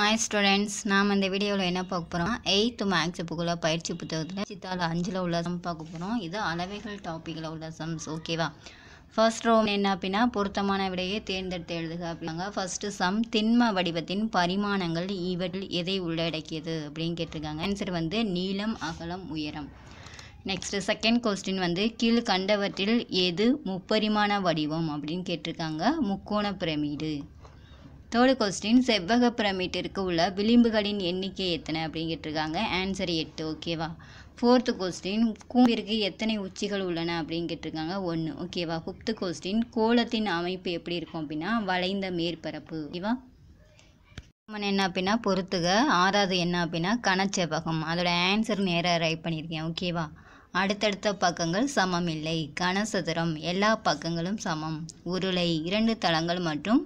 hi students நாம் இந்த வீடியோவில் என்ன பார்க்க போகிறோம் எயித்து மேக்ஸ் புக்கில் பயிற்சி புத்தகத்தில் சித்தாவில் அஞ்சில் உள்ள சம் பார்க்க போகிறோம் இது அளவைகள் டாப்பிக்கில் உள்ள சம்ஸ் ஓகேவா ஃபர்ஸ்ட் ரோ என்ன அப்படின்னா பொருத்தமான விடையை தேர்ந்தெடுத்து எழுதுக அப்படிங்க ஃபர்ஸ்ட் சம் திண்ம வடிவத்தின் பரிமாணங்கள் இவற்றில் எதை உள்ளடக்கியது அப்படின்னு கேட்டிருக்காங்க ஆன்சர் வந்து நீளம் அகலம் உயரம் நெக்ஸ்ட்டு செகண்ட் கொஸ்டின் வந்து கீழ் கண்டவற்றில் எது முப்பரிமாண வடிவம் அப்படின்னு கேட்டிருக்காங்க முக்கோண பிரமிடு தேர்ட் கொஸ்டின் செவ்வக பிரமிட்டிற்கு உள்ள விளிம்புகளின் எண்ணிக்கை எத்தனை அப்படிங்கிட்டு இருக்காங்க ஆன்சர் எட்டு ஓகேவா ஃபோர்த்து கொஸ்டின் கூம்பிற்கு எத்தனை உச்சிகள் உள்ளன அப்படின்னு கேட்டிருக்காங்க ஒன்று ஓகேவா ஃபிஃப்த் கொஸ்டின் கோலத்தின் அமைப்பு எப்படி இருக்கும் அப்படின்னா வளைந்த மேற்பரப்பு ஓகேவா என்ன அப்படின்னா பொறுத்துக ஆறாவது என்ன அப்படின்னா கனச்செவகம் அதோட ஆன்சர் நேராக ரைட் பண்ணியிருக்கேன் ஓகேவா அடுத்தடுத்த பக்கங்கள் சமம் இல்லை கனசதுரம் எல்லா பக்கங்களும் சமம் உருளை இரண்டு தளங்கள் மற்றும்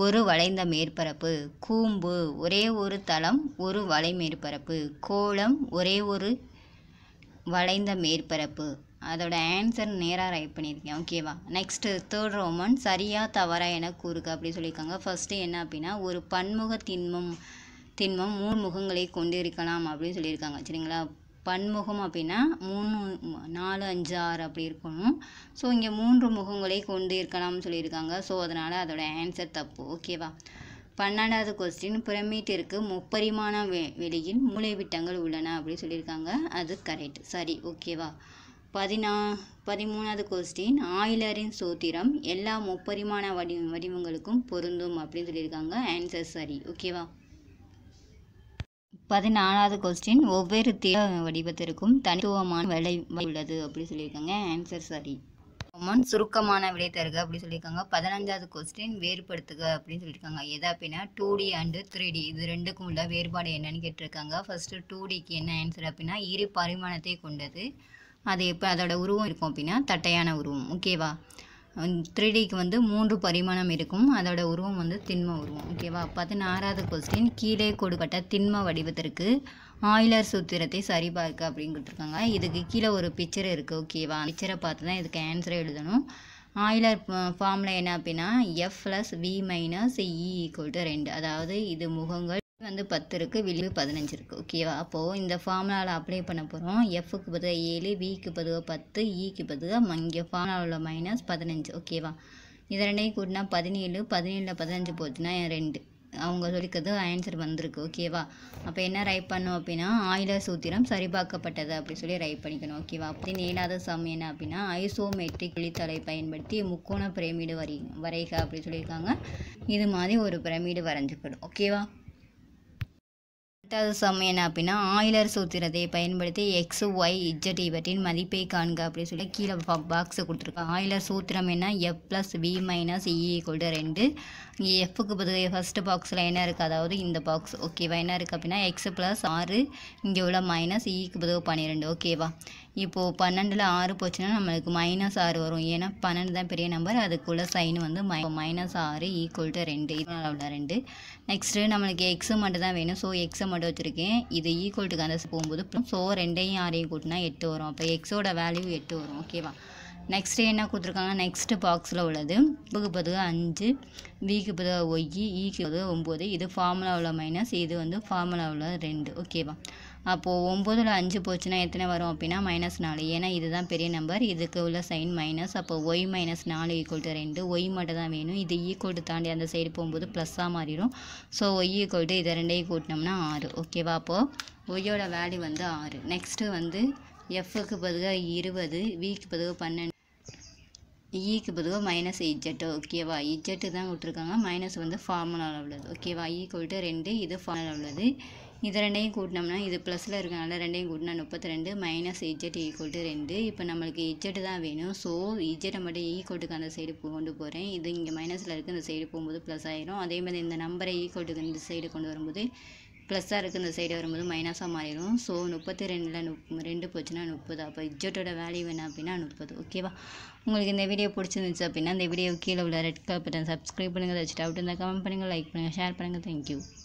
ஒரு வளைந்த மேற்பரப்பு கூம்பு ஒரே ஒரு தளம் ஒரு வளை மேற்பரப்பு கோளம் ஒரே ஒரு வளைந்த மேற்பரப்பு அதோட ஆன்சர் நேராக ரைட் பண்ணியிருக்கேன் ஓகேவா நெக்ஸ்ட்டு தேர்ட் ரோமன் சரியாக தவறாக என கூறுக்கு அப்படின்னு சொல்லியிருக்காங்க ஃபஸ்ட்டு என்ன அப்படின்னா ஒரு பன்முக திண்மம் திண்மம் மூணு முகங்களை கொண்டிருக்கலாம் அப்படின்னு சொல்லியிருக்காங்க சரிங்களா பன்முகம் அப்படின்னா மூணு நாலு அஞ்சு ஆறு அப்படி இருக்கணும் ஸோ இங்கே மூன்று முகங்களை கொண்டு இருக்கலாம்னு சொல்லியிருக்காங்க ஸோ அதனால் அதோட ஆன்சர் தப்பு ஓகேவா பன்னெண்டாவது கொஸ்டின் பிரமிட்டிற்கு முப்பரிமாண வெ வெளியில் மூளைவிட்டங்கள் உள்ளன அப்படின்னு சொல்லியிருக்காங்க அது கரெக்ட் சரி ஓகேவா பதினா பதிமூணாவது கொஸ்டின் ஆயிலரின் சூத்திரம் எல்லா முப்பரிமாண வடி வடிவங்களுக்கும் பொருந்தும் அப்படின்னு சொல்லியிருக்காங்க ஆன்சர் சரி ஓகேவா பதினாலாவது கொஸ்டின் ஒவ்வொரு தீ வடிவத்திற்கும் தனித்துவமான விலை உள்ளது அப்படி சொல்லியிருக்காங்க ஆன்சர் சரி காமன் சுருக்கமான விடை தருக அப்படின்னு சொல்லியிருக்காங்க பதினஞ்சாவது கொஸ்டின் வேறுபடுத்துக அப்படின்னு சொல்லியிருக்காங்க எதா அப்படின்னா two D and three D இது ரெண்டுக்கும் உள்ள வேறுபாடு என்னன்னு கேட்டிருக்காங்க ஃபர்ஸ்ட்டு டூ டிக்கு என்ன ஆன்சர் அப்படின்னா இரு பரிமாணத்தை கொண்டது அது எப்போ அதோட உருவம் இருக்கும் அப்படின்னா தட்டையான உருவம் ஓகேவா த்ரீடிக்கு வந்து மூன்று பரிமாணம் இருக்கும் அதோட உருவம் வந்து திண்ம உருவம் ஓகேவா பதினாறாவது கொஸ்டின் கீழே கொடுக்கப்பட்ட திண்ம வடிவத்திற்கு ஆயிலர் சூத்திரத்தை சரிபார்க்க அப்படின்னு கொடுத்துருக்காங்க இதுக்கு கீழே ஒரு பிக்சர் இருக்குது ஓகேவா பிக்சரை பார்த்து தான் இதுக்கு ஆன்சரை எழுதணும் ஆயிலர் ஃபார்மில் என்ன அப்படின்னா F plus V minus E equal to ரெண்டு அதாவது இது முகங்கள் வந்து பத்து இருக்குது விழிவு பதினஞ்சு இருக்குது ஓகேவா அப்போது இந்த ஃபார்முலாவில் அப்ளை பண்ண போகிறோம் எஃப்க்கு பதிலாக ஏழு விக்கு பதிலாக பத்து இக்கு e பதிலாக இங்கே ஃபார்முலாவில் மைனஸ் பதினஞ்சு ஓகேவா இதை ரெண்டையும் கூட்டினா பதினேழு பதினேழில் பதினஞ்சு போச்சுன்னா ரெண்டு அவங்க சொல்லிக்கிறது ஆன்சர் வந்திருக்கு ஓகேவா அப்போ என்ன ரைப் பண்ணும் அப்படின்னா ஆயில சூத்திரம் சரிபார்க்கப்பட்டது அப்படி சொல்லி ரைப் பண்ணிக்கணும் ஓகேவா அப்படி நீடாத சமயம் என்ன அப்படின்னா ஐசோமெட்ரிக் குளித்தலை பயன்படுத்தி முக்கோண பிரமிடு வரை வரைக அப்படி சொல்லியிருக்காங்க இது மாதிரி ஒரு பிரமிடு வரைஞ்சிக்கணும் ஓகேவா எட்டாவது சமயம் என்ன அப்படின்னா ஆயிலர் சூத்திரத்தை பயன்படுத்தி எக்ஸ் ஒய் இஜட் இவற்றின் மதிப்பை காண்க அப்படின்னு சொல்லி கீழே பாக்ஸை கொடுத்துருக்கோம் ஆயிலர் சூத்திரம் என்ன F plus V minus E equal ரெண்டு இங்கே எஃப்க்கு பதில் ஃபஸ்ட்டு பாக்ஸில் என்ன இருக்குது அதாவது இந்த பாக்ஸ் ஓகேவா என்ன இருக்குது அப்படின்னா எக்ஸ் ப்ளஸ் ஆறு இங்கே உள்ள மைனஸ் இக்கு e பதில் பன்னிரெண்டு ஓகேவா இப்போது பன்னெண்டில் ஆறு போச்சுன்னா நம்மளுக்கு மைனஸ் ஆறு வரும் ஏன்னா பன்னெண்டு தான் பெரிய நம்பர் அதுக்குள்ளே சைன் வந்து மை மைனஸ் ஆறு ஈக்குவல் டு ரெண்டு இதனால் ரெண்டு நெக்ஸ்ட்டு நம்மளுக்கு எக்ஸு மட்டும் தான் வேணும் ஸோ எக்ஸை மட்டும் வச்சுருக்கேன் இது ஈக்குவல் டு கந்தஸ் போகும்போது ஸோ ரெண்டையும் ஆறையும் கூட்டினா எட்டு வரும் அப்போ எக்ஸோட வேல்யூ எட்டு வரும் ஓகேவா நெக்ஸ்ட்டு என்ன கொடுத்துருக்காங்க நெக்ஸ்ட்டு பாக்ஸில் உள்ளது புக்கு பதுக அஞ்சு வீக்கு பதுக ஒய் ஈக்கு e பதுக ஒம்பது இது ஃபார்முலாவில் மைனஸ் இது வந்து ஃபார்முலாவில் ரெண்டு ஓகேவா அப்போது ஒம்பதில் அஞ்சு போச்சுன்னா எத்தனை வரும் அப்படின்னா மைனஸ் நாலு ஏன்னா இதுதான் பெரிய நம்பர் இதுக்கு உள்ள சைன் மைனஸ் அப்போது ஒய் மைனஸ் நாலு ஈக்குவல் டு ரெண்டு ஒய் மட்டும் தான் வேணும் இது ஈக்குவல் தாண்டி அந்த சைடு போகும்போது ப்ளஸ்ஸாக மாறிடும் ஸோ ஒய் ஈக்குவல் டு இதை ரெண்டையும் கூட்டினோம்னா ஆறு ஓகேவா அப்போது ஒய்யோட வேல்யூ வந்து ஆறு நெக்ஸ்ட்டு வந்து எஃப்க்கு பதிலாக இருபது விக்கு பதிலாக பன்னெண்டு இக்கு e பதிலாக மைனஸ் இஜெட் ஓகேவா இஜெட்டு தான் விட்ருக்காங்க மைனஸ் வந்து ஃபார்முலாவில் உள்ளது ஓகேவா ஈக்குவல் டு ரெண்டு இது ஃபார்முலாவில் உள்ளது இது ரெண்டையும் கூட்டினோம்னா இது ப்ளஸில் இருக்கனால ரெண்டையும் கூட்டினா முப்பத்தி ரெண்டு மைனஸ் இஜெட் ஈக்குவல் டு ரெண்டு இப்போ நம்மளுக்கு இஜெட் தான் வேணும் ஸோ இஜெட்டை மட்டும் ஈக்குவட்டுக்கு அந்த சைடு கொண்டு போகிறேன் இது இங்கே மைனஸில் இருக்குது இந்த சைடு போகும்போது ப்ளஸ் ஆயிரும் அதே மாதிரி இந்த நம்பரை ஈக்குவட்டுக்கு இந்த சைடு கொண்டு வரும்போது ப்ளஸ்ஸாக இருக்குது இந்த சைடு வரும்போது மைனஸாக மாறிடும் ஸோ முப்பத்தி ரெண்டில் நுப் ரெண்டு போச்சுன்னா முப்பது அப்போ இஜெட்டோட வேல்யூ என்ன அப்படின்னா முப்பது ஓகேவா உங்களுக்கு இந்த வீடியோ பிடிச்சிருந்துச்சு அப்படின்னா இந்த வீடியோ கீழே உள்ள ரெட் கலர் பட்டன் சப்ஸ்கிரைப் பண்ணுங்கள் வச்சுட்டு அவுட் இருந்தால் கமெண்ட் பண்ணுங்கள் லைக் பண்ணுங்கள் ஷேர் பண்ணுங்கள் தேங்க்யூ